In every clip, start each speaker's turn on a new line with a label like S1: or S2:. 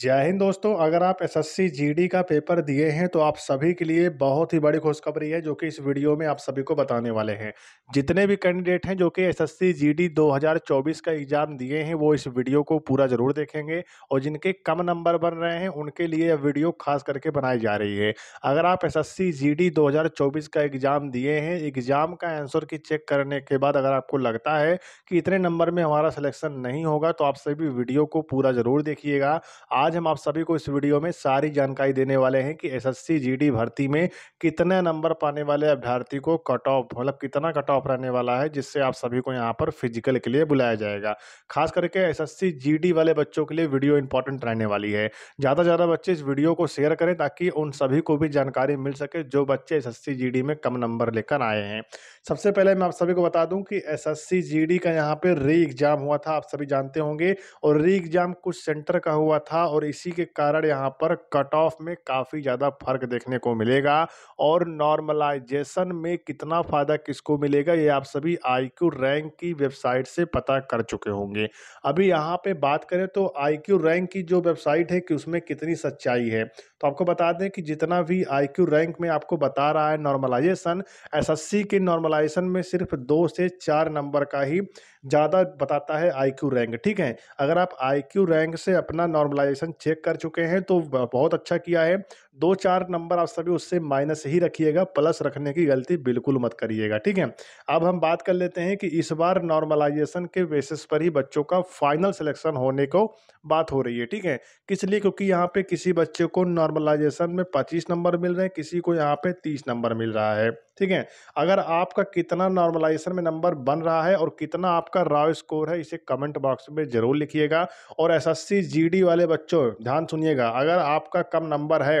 S1: जय हिंद दोस्तों अगर आप एसएससी जीडी का पेपर दिए हैं तो आप सभी के लिए बहुत ही बड़ी खुशखबरी है जो कि इस वीडियो में आप सभी को बताने वाले हैं जितने भी कैंडिडेट हैं जो कि एसएससी जीडी 2024 का एग्ज़ाम दिए हैं वो इस वीडियो को पूरा ज़रूर देखेंगे और जिनके कम नंबर बन रहे हैं उनके लिए यह वीडियो खास करके बनाई जा रही है अगर आप एस एस सी का एग्ज़ाम दिए हैं एग्ज़ाम का आंसर की चेक करने के बाद अगर आपको लगता है कि इतने नंबर में हमारा सिलेक्शन नहीं होगा तो आप सभी वीडियो को पूरा ज़रूर देखिएगा आज आज हम आप सभी को इस वीडियो में सारी जानकारी देने वाले हैं कि एसएससी जीडी भर्ती में कितने नंबर पाने वाले अभ्यर्थी को कट ऑफ मतलब कितना कट ऑफ रहने वाला है जिससे आप सभी को यहाँ पर फिजिकल के लिए बुलाया जाएगा खास करके एस एस वाले बच्चों के लिए वीडियो इंपॉर्टेंट रहने वाली है ज़्यादा से ज़्यादा बच्चे इस वीडियो को शेयर करें ताकि उन सभी को भी जानकारी मिल सके जो बच्चे एस एस में कम नंबर लेकर आए हैं सबसे पहले मैं आप सभी को बता दूँ कि एस एस का यहाँ पर री एग्ज़ाम हुआ था आप सभी जानते होंगे और री एग्ज़ाम कुछ सेंटर का हुआ था और इसी के कारण यहाँ पर कट ऑफ में काफ़ी ज़्यादा फर्क देखने को मिलेगा और नॉर्मलाइजेशन में कितना फ़ायदा किसको मिलेगा ये आप सभी आई रैंक की वेबसाइट से पता कर चुके होंगे अभी यहाँ पे बात करें तो आई रैंक की जो वेबसाइट है कि उसमें कितनी सच्चाई है तो आपको बता दें कि जितना भी आई रैंक में आपको बता रहा है नॉर्मलाइजेशन एस के नॉर्मलाइजेशन में सिर्फ दो से चार नंबर का ही ज़्यादा बताता है आई क्यू रैंक ठीक है अगर आप आई क्यू रैंक से अपना नॉर्मलाइजेशन चेक कर चुके हैं तो बहुत अच्छा किया है दो चार नंबर आप सभी उससे माइनस ही रखिएगा प्लस रखने की गलती बिल्कुल मत करिएगा ठीक है अब हम बात कर लेते हैं कि इस बार नॉर्मलाइजेशन के बेसिस पर ही बच्चों का फाइनल सिलेक्शन होने को बात हो रही है ठीक है किस लिए क्योंकि यहाँ पे किसी बच्चे को नॉर्मलाइजेशन में पच्चीस नंबर मिल रहे हैं किसी को यहाँ पे तीस नंबर मिल रहा है ठीक है अगर आपका कितना नॉर्मलाइजेशन में नंबर बन रहा है और कितना आपका रॉ स्कोर है इसे कमेंट बॉक्स में ज़रूर लिखिएगा और एस एस वाले बच्चों ध्यान सुनिएगा अगर आपका कम नंबर है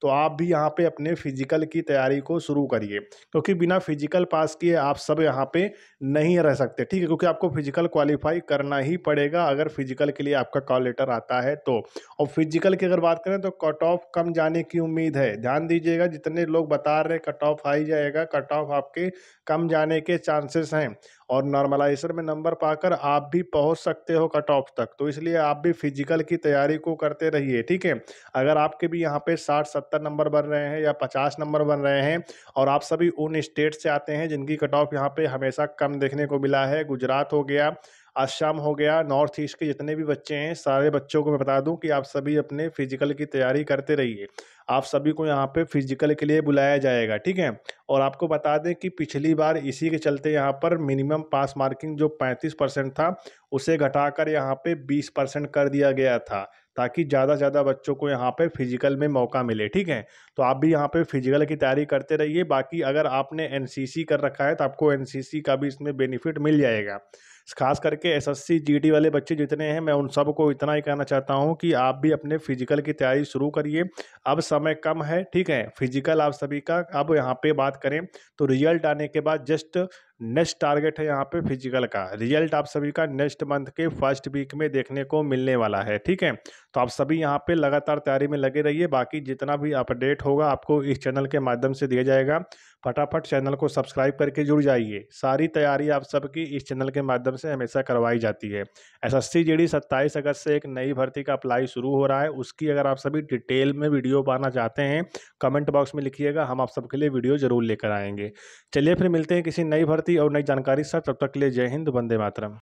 S1: तो आप भी यहाँ पे अपने फिजिकल की तैयारी को शुरू करिए क्योंकि बिना फिजिकल पास किए आप सब यहाँ पे नहीं रह सकते ठीक है क्योंकि आपको फिजिकल क्वालिफाई करना ही पड़ेगा अगर फिजिकल के लिए आपका कॉल लेटर आता है तो और फिजिकल की अगर बात करें तो कट ऑफ कम जाने की उम्मीद है ध्यान दीजिएगा जितने लोग बता रहे कट ऑफ ही जाएगा कट ऑफ आपके कम जाने के चांसेस हैं और नॉर्मलाइजर में नंबर पाकर आप भी पहुंच सकते हो कट ऑफ तक तो इसलिए आप भी फिजिकल की तैयारी को करते रहिए ठीक है अगर आपके भी यहाँ पे साठ सत्तर नंबर बन रहे हैं या पचास नंबर बन रहे हैं और आप सभी उन स्टेट से आते हैं जिनकी कट ऑफ यहाँ पे हमेशा कम देखने को मिला है गुजरात हो गया आसाम हो गया नॉर्थ ईस्ट के जितने भी बच्चे हैं सारे बच्चों को मैं बता दूं कि आप सभी अपने फिजिकल की तैयारी करते रहिए आप सभी को यहाँ पे फिजिकल के लिए बुलाया जाएगा ठीक है और आपको बता दें कि पिछली बार इसी के चलते यहाँ पर मिनिमम पास मार्किंग जो 35 परसेंट था उसे घटाकर यहाँ पे 20 परसेंट कर दिया गया था ताकि ज़्यादा से ज़्यादा बच्चों को यहाँ पे फिजिकल में मौका मिले ठीक है तो आप भी यहाँ पे फिजिकल की तैयारी करते रहिए बाकी अगर आपने एनसीसी कर रखा है तो आपको एनसीसी का भी इसमें बेनिफिट मिल जाएगा खास करके एसएससी जीडी वाले बच्चे जितने हैं मैं उन सबको इतना ही कहना चाहता हूँ कि आप भी अपने फिजिकल की तैयारी शुरू करिए अब समय कम है ठीक है फिजिकल आप सभी का अब यहाँ पे बात करें तो रिजल्ट आने के बाद जस्ट नेक्स्ट टारगेट है यहाँ पे फिजिकल का रिजल्ट आप सभी का नेक्स्ट मंथ के फर्स्ट वीक में देखने को मिलने वाला है ठीक है तो आप सभी यहाँ पे लगातार तैयारी में लगे रहिए बाकी जितना भी अपडेट होगा आपको इस चैनल के माध्यम से दिया जाएगा फटाफट चैनल को सब्सक्राइब करके जुड़ जाइए सारी तैयारी आप सबकी इस चैनल के माध्यम से हमेशा करवाई जाती है एस एस सी जी सत्ताईस अगस्त से एक नई भर्ती का अप्लाई शुरू हो रहा है उसकी अगर आप सभी डिटेल में वीडियो पाना चाहते हैं कमेंट बॉक्स में लिखिएगा हम आप सबके लिए वीडियो जरूर लेकर आएंगे चलिए फिर मिलते हैं किसी नई भर्ती और नई जानकारी सर तब तक के लिए जय हिंद वंदे मातरम